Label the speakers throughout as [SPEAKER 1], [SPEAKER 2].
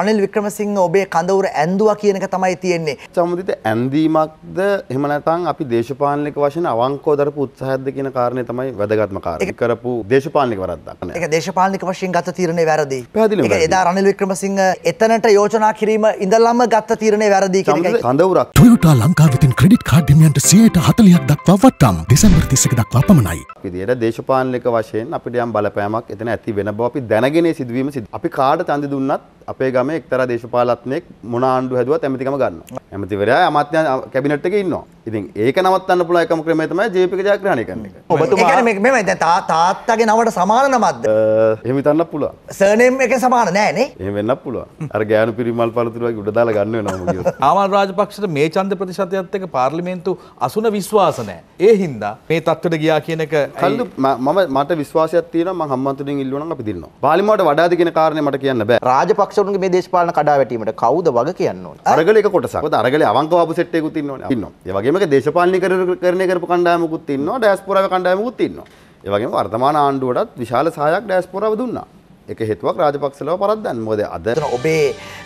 [SPEAKER 1] රනිල් වික්‍රමසිංහ ඔබේ කඳවුර ඇන්දුවා කියන එක තමයි තියෙන්නේ. සමුදිත
[SPEAKER 2] ඇන්දීමක්ද එහෙම නැත්නම් අපි දේශපාලනික වශයෙන් අවංකව දරපු උත්සාහයක්ද කියන කාරණේ තමයි වැදගත්ම කාරණේ. කරපු දේශපාලනික වරද්දක් නේද?
[SPEAKER 1] ඒක දේශපාලනික වශයෙන් ගත තීරණේ වැරදි. පැහැදිලිවම. ඒක එදා රනිල් වික්‍රමසිංහ එතනට යෝජනා කිරීම ඉඳලම ගත තීරණේ වැරදි කියන එකයි. කඳවුරක්
[SPEAKER 2] Toyota ලංකාව වෙතින් ක්‍රෙඩිට් කාඩ් හිමියන්ට 140ක් දක්වා වට්ටම්. දෙසැම්බර් 31 දක්වා පමණයි. විදියට දේශපාලනික වශයෙන් අපිට යම් බලපෑමක් එතන ඇති වෙන බව අපි දැනගෙන සිදුවීම සිදු අපි කාට තන්දි දුන්නත් අපේ ගමේ එක්තරා දේශපාලනඥයෙක් මොන ආණ්ඩු හැදුවත් ඇමතිකම ගන්නවා. ඇමතිවරයා අමාත්‍ය කැබිනට් එකේ ඉන්නවා. ඉතින් ඒක නවත්තන්න පුළුවන් එකම ක්‍රමය තමයි ජේපීක ජයග්‍රහණය කරන එක. ඔබතුමා
[SPEAKER 1] ඒ කියන්නේ මේ මේ තාත්තාගේ නමට සමාන නමක්ද? එහෙම හිතන්න පුළුවන්. සර්නේම් එකෙන් සමාන නෑ නේ?
[SPEAKER 2] එහෙම වෙන්නත් පුළුවන්. අර ගෑනු පිරිමල් පළතුරු වගේ උඩ දාලා ගන්න වෙනවා මොකද? ආමල් රාජපක්ෂට මේ ඡන්ද ප්‍රතිශතයත් එක්ක පාර්ලිමේන්තු අසුන විශ්වාස නෑ. ඒ හින්දා මේ තත්ත්වයට ගියා කියන එක කල්ලු මම මට විශ්වාසයක් තියෙනවා මම හම්මන්තුණින් ඉල්ලුවා නම් අපි දිනනවා. පාර්ලිමාවට වඩාද කියන කාරණේ මට කියන්න බෑ. රාජපක්ෂවරුන්ගේ මේ දේශපාලන කඩාවැටීමට කවුද වග කියන්න ඕනේ? අරගල එක කොටසක්. අරගලේ අවංකව අපසෙට් එකකුත් ඉන්නෝනේ. ඉන්නවා. ඒ වගේ වගේම දේශපාලනය කරණය කරපු කණ්ඩායමකුත් ඉන්නවා ඩෑස්පොරාව කණ්ඩායමකුත් ඉන්නවා. ඒ වගේම වර්තමාන ආණ්ඩුවටත් විශාල සහයක් ඩෑස්පොරාව දුන්නා. එක හේතුවක් රාජපක්ෂලව පරද්දන්න. මොකද අද ඔබේ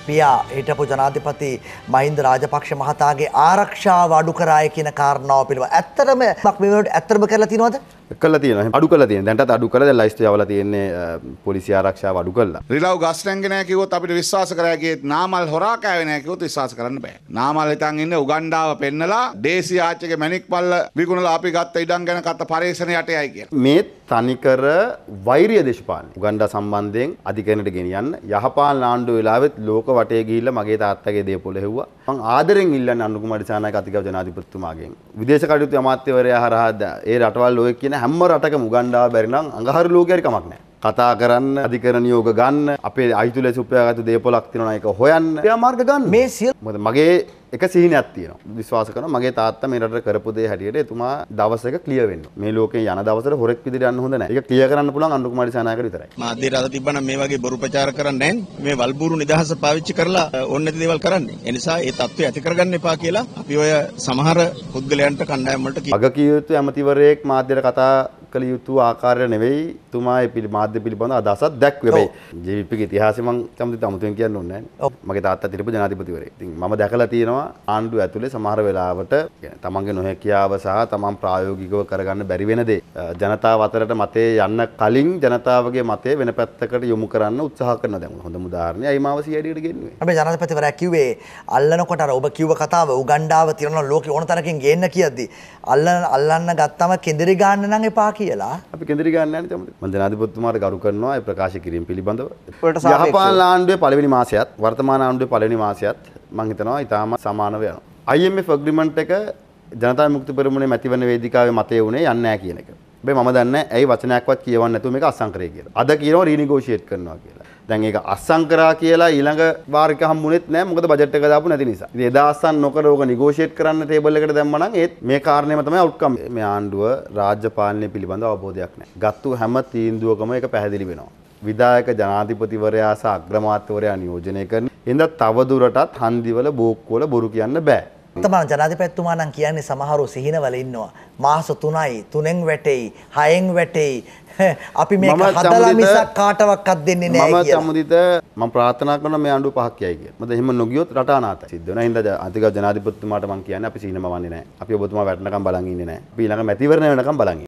[SPEAKER 1] පියා හිටපු ජනාධිපති මහින්ද රාජපක්ෂ මහතාගේ ආරක්ෂාව අඩු කරාය කියන කාරණාව පිළිබඳව ඇත්තටම මක් මේ වෙනකොට ඇත්තටම කරලා තියනවද?
[SPEAKER 2] කල තියන අඩු කල තිය දැන්ට අඩු කල ලයිස්ට යවල තියන්නේ පොලිසි ආරක්ෂාව අඩු කල්ලා රිලව් ගස්ටැගනයකිවොත් අපිට විශවාස කරයගේ නාමල් හොරාකෑවනයකිවොත් විශවාස කරන්න බෑ නාමල් හිතන් ඉන්න උගණ්ඩාව පෙන්නලා දේශී ආච්චක මැනික් පල්ල විකුණල අපි ගත්ත ඉඩන් ගැන කත පරේෂණයට යයි කිය මේ තනිකර වෛරිය දේශපාලන උගණ්ඩා සම්බන්ධයෙන් අධිකරණට ගෙනියන්න යහපාල නාණ්ඩු වෙලාවෙත් ලෝක වටේ ගිහිල්ලා මගේ තාත්තගේ දේපොළ හෙව්වා මං ආදරෙන් ඉල්ලන්නේ අනුකුමාර දිසානායක අධිකව ජනාධිපතිතුමාගෙන් විදේශ කටයුතු අමාත්‍යවරයා හරහා ඒ රටවල් ඔය කියන හැම රටකම උගන්ඩා බැරිනම් අඟහරු ලෝකයට කමක් නෑ කතා කරන්න අධිකරණියෝග ගන්න අපේ අයිතු ලෙස උපයාගත දේපොලක් තියෙනවා එක හොයන්න ක්‍රියාමාර්ග ගන්න මේ සිය මොකද මගේ එක සීනයක් තියෙනවා විශ්වාස කරනවා මගේ තාත්තා මේ රටට කරපු දේ හැටියට එතුමා දවසක ක්ලියර් වෙන්න මේ ලෝකේ යන දවසට හොරෙක් විදිහට යන්න හොඳ නැහැ ඒක ක්ලියර් කරන්න පුළුවන් අනුර කුමාරි සානායකට විතරයි මාධ්‍ය රට තිබ්බනම් මේ වගේ බොරු ප්‍රචාර කරන්නේ නැහැ මේ වල්බూరు නිදහස පාවිච්චි කරලා ඕන නැති දේවල් කරන්නේ ඒ නිසා ඒ தত্ত্বය ඇති කරගන්න එපා කියලා අපි ඔය සමහර පුද්ගලයන්ට කණ්ඩායම් වලට කිව්වා අග කිය යුතු ඇමතිවරයෙක් මාධ්‍යර කතා කළ යුතු ආකාරය නෙවෙයි තුමා ඒ පිළි මාධ්‍ය පිළිබඳ අදහසක් දැක්වේ. හැබැයි ජීවිපිගේ ඉතිහාසය මම කැමති අමුතුවෙන් කියන්න ඕනේ නැහැ. මගේ තාත්තා තිරපු ජනාධිපතිවරයෙක්. ඉතින් මම දැකලා තියෙනවා ආණ්ඩුව ඇතුලේ සමහර වෙලාවට තමන්ගේ නොහැකියාව සහ තමන් ප්‍රායෝගිකව කරගන්න බැරි වෙන දේ ජනතාව අතරට මතේ යන්න කලින් ජනතාවගේ මතය වෙන පැත්තකට යොමු කරන්න උත්සාහ කරන දැන් හොඳ උදාහරණයක් අයිමාව සියඩියට
[SPEAKER 1] ගෙන්නුවේ. හැබැයි ජනාධිපතිවරයා කිව්වේ අල්ලනකොට අර ඔබ කිව්ව කතාව උගණ්ඩාව තිරන ලෝකේ ඕන තරකින් ගේන්න කියද්දි අල්ලන අල්ලන්න ගත්තම කෙඳිරි ගන්න නම් එපා කියලා
[SPEAKER 2] අපි කෙදිරි ගන්න තම ජනාධිපත්තුමාට ගරු කරනවා ප්‍රකාශ කිරීම පිළිබඳව යහපාල ආණ්ඩුවේ පළවෙනි මාසයත් වර්තමාන ආණ්ඩුවේ පළවෙනි මාසයත් මං හිතනවා ඉතාම සමානව යනවා IMF agreement එක ජනතා මුක්ති පෙරමුණේ මැතිවරණ වේදිකාවේ මතය වුණේ යන්නේ නැහැ කියන එක. හැබැයි මම දන්නේ ඇයි වචනයක්වත් කියවන්නේ නැතුව මේක අසංකරය කියලා. අද කියනවා රීනිගෝෂියේට් කරනවා කියලා. දැන් ඒක අස්සම් කරා කියලා ඊළඟ වාරික හම්බුනේත් නැහැ මොකද බජට් එක දාපු නැති නිසා. ඉතින් එදා අස්සම් නොකර ඕක නිගෝෂিয়েට් කරන්න ටේබල් එකට දැම්මා නම් ඒත් මේ කාරණේම තමයි අවුට්කම්. මේ ආණ්ඩුව රාජ්‍ය පාලනය පිළිබඳව අවබෝධයක් නැහැ. ගත්තු හැම තීන්දුවකම ඒක පැහැදිලි වෙනවා. විදායක ජනාධිපතිවරයා සහ අග්‍රමාත්‍යවරයා නියෝජනය කරන. එඳ තව දුරටත් හන්දිවල බෝක්කුවල බොරු කියන්න බෑ.
[SPEAKER 1] තමන් ජනාධිපැත්තුමා නම් කියන්නේ සමහරු සිහිනවල ඉන්නවා. මාස 3යි, 3න් වැටෙයි, 6න් වැටෙයි. අපි මේක හදලා මිසක් කාටවත්වත් දෙන්නේ නැහැ කියලා. මම
[SPEAKER 2] සම්මුදිත මම ප්‍රාර්ථනා කරනවා මේ අඬු පහක් යයි කියලා. මොකද එහෙම නොගියොත් රට අනාතයි. සිද්ධ වෙනවා. හින්දා අධික ජනාධිපතිතුමාට මම කියන්නේ අපි සිහිනම වන්නේ නැහැ. අපි ඔබතුමා වැටෙනකම් බලන් ඉන්නේ නැහැ. අපි ඊළඟ මැතිවරණ වෙනකම් බලන්